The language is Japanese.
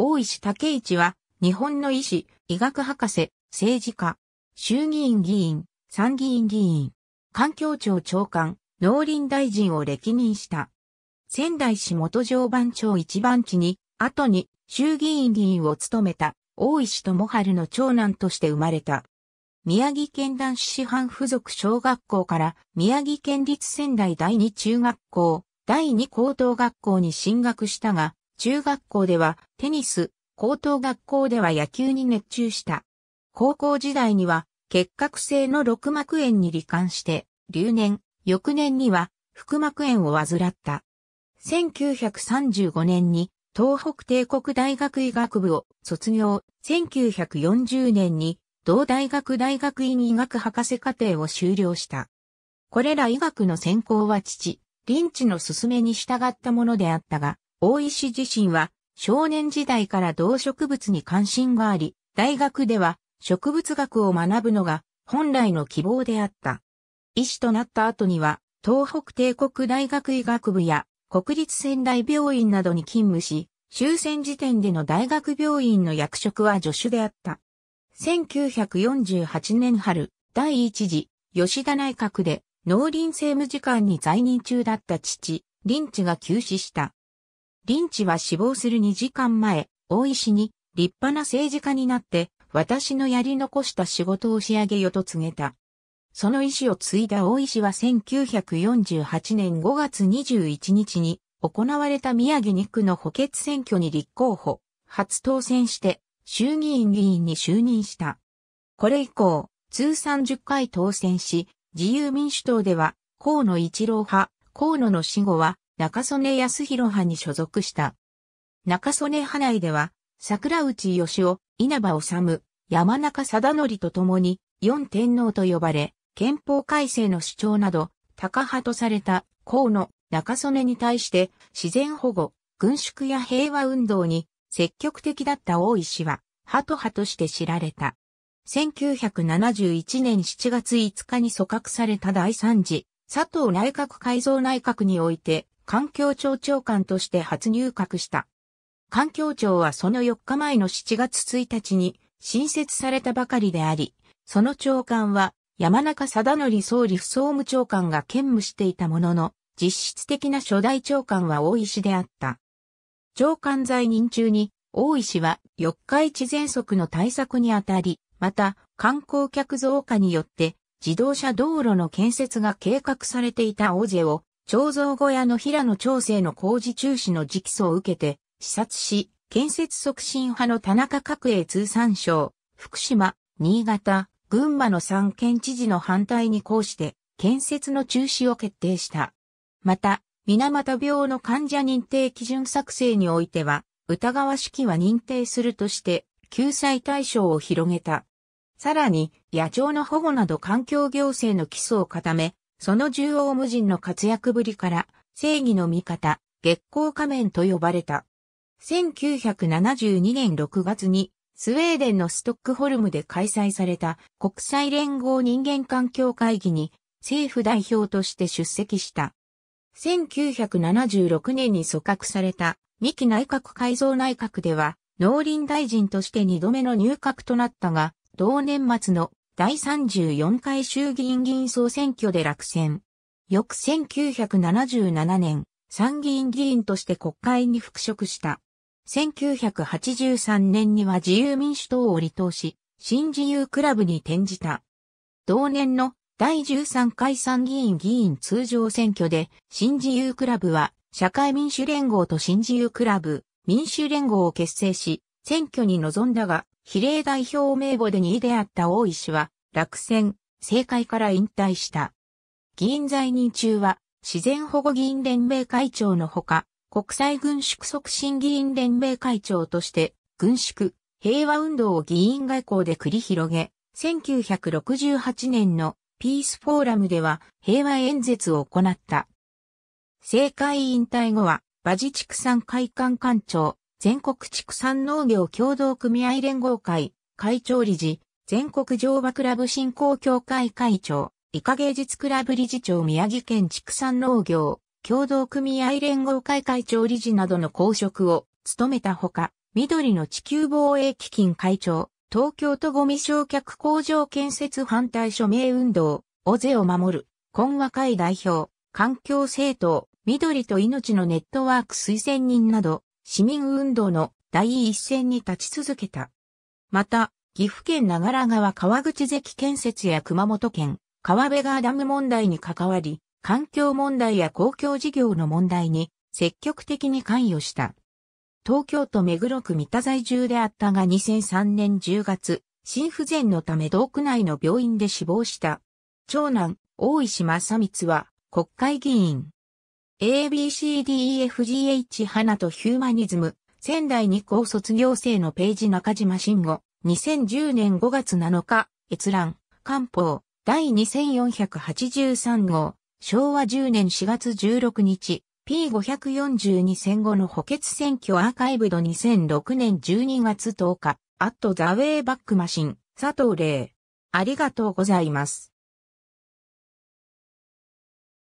大石武一は、日本の医師、医学博士、政治家、衆議院議員、参議院議員、環境庁長官、農林大臣を歴任した。仙台市元常番町一番地に、後に衆議院議員を務めた大石智春の長男として生まれた。宮城県男子師範附属小学校から宮城県立仙台第二中学校、第二高等学校に進学したが、中学校ではテニス、高等学校では野球に熱中した。高校時代には結核性の六膜炎に罹患して、留年、翌年には腹膜炎を患った。1935年に東北帝国大学医学部を卒業、1940年に同大学大学院医学博士課程を修了した。これら医学の専攻は父、林地の勧めに従ったものであったが、大石自身は少年時代から動植物に関心があり、大学では植物学を学ぶのが本来の希望であった。医師となった後には、東北帝国大学医学部や国立仙台病院などに勤務し、終戦時点での大学病院の役職は助手であった。1948年春、第一次吉田内閣で農林政務次官に在任中だった父、林地が急死した。リンチは死亡する2時間前、大石に立派な政治家になって私のやり残した仕事を仕上げよと告げた。その意思を継いだ大石は1948年5月21日に行われた宮城2区の補欠選挙に立候補、初当選して衆議院議員に就任した。これ以降、通算10回当選し、自由民主党では河野一郎派、河野の死後は中曽根康弘派に所属した。中曽根派内では、桜内義夫、稲葉治、山中貞則と共に、四天皇と呼ばれ、憲法改正の主張など、高派とされた河野中曽根に対して自然保護、軍縮や平和運動に積極的だった大石は、派と派として知られた。1971年7月5日に組閣された第3次、佐藤内閣改造内閣において、環境庁長官として初入閣した。環境庁はその4日前の7月1日に新設されたばかりであり、その長官は山中貞則総理副総務長官が兼務していたものの、実質的な初代長官は大石であった。長官在任中に、大石は四日市全速の対策にあたり、また観光客増加によって自動車道路の建設が計画されていた大勢を彫像小屋の平野調整の工事中止の直訴を受けて、視察し、建設促進派の田中角栄通産省、福島、新潟、群馬の三県知事の反対に抗して、建設の中止を決定した。また、水俣病の患者認定基準作成においては、疑わしきは認定するとして、救済対象を広げた。さらに、野鳥の保護など環境行政の基礎を固め、その縦横無尽の活躍ぶりから、正義の味方、月光仮面と呼ばれた。1972年6月に、スウェーデンのストックホルムで開催された国際連合人間環境会議に政府代表として出席した。1976年に組閣された三木内閣改造内閣では農林大臣として二度目の入閣となったが、同年末の第34回衆議院議員総選挙で落選。翌1977年、参議院議員として国会に復職した。1983年には自由民主党を離党し、新自由クラブに転じた。同年の第13回参議院議員通常選挙で、新自由クラブは社会民主連合と新自由クラブ、民主連合を結成し、選挙に臨んだが、比例代表名簿で2位であった大石は、落選、政界から引退した。議員在任中は、自然保護議員連盟会長のほか、国際軍縮促進議員連盟会長として、軍縮、平和運動を議員外交で繰り広げ、1968年のピースフォーラムでは平和演説を行った。政界引退後は、馬ク畜産会館館長、全国畜産農業協同組合連合会、会長理事、全国乗馬クラブ振興協会会長、イカ芸術クラブ理事長宮城県畜産農業、協同組合連合会会長理事などの公職を務めたほか、緑の地球防衛基金会長、東京都ゴミ焼却工場建設反対署名運動、尾瀬を守る、今和会代表、環境政党、緑と命のネットワーク推薦人など、市民運動の第一線に立ち続けた。また、岐阜県長良川川口関建設や熊本県川辺川ダム問題に関わり、環境問題や公共事業の問題に積極的に関与した。東京都目黒区三田在住であったが2003年10月、心不全のため道区内の病院で死亡した。長男、大石正光は国会議員。ABCDEFGH 花とヒューマニズム、仙台二高卒業生のページ中島慎吾、2010年5月7日、閲覧、官報、第2483号、昭和10年4月16日、P542 戦後の補欠選挙アーカイブド2006年12月10日、アットザウェイバックマシン、佐藤玲。ありがとうございます。